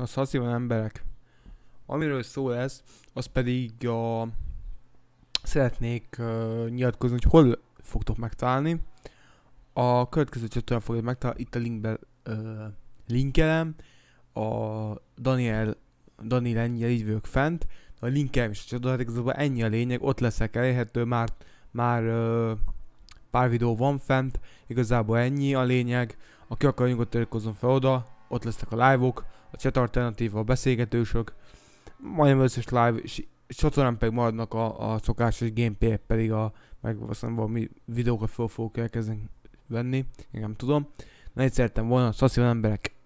az van emberek. Amiről szól ez, az pedig a... Szeretnék uh, nyilatkozni, hogy hol fogtok megtalálni. A következő csatornán fogod megtalálni, itt a linkben uh, linkelem. A Daniel, Daniel ennyi így vagyok fent. A linkelem is a csatornán, ennyi a lényeg, ott leszek elérhető, már, már uh, pár videó van fent, igazából ennyi a lényeg. Aki akar, nyugodt fel oda, ott lesznek a live-ok, -ok, a chat alternatív, a beszélgetősök, majdnem összes live, és csatornán pedig maradnak a, a szokásos gameplay, pedig a, meg aztán valami videókat fel fogok elkezdeni venni, én nem tudom. Na, egyszerűen volna, szaszívan emberek,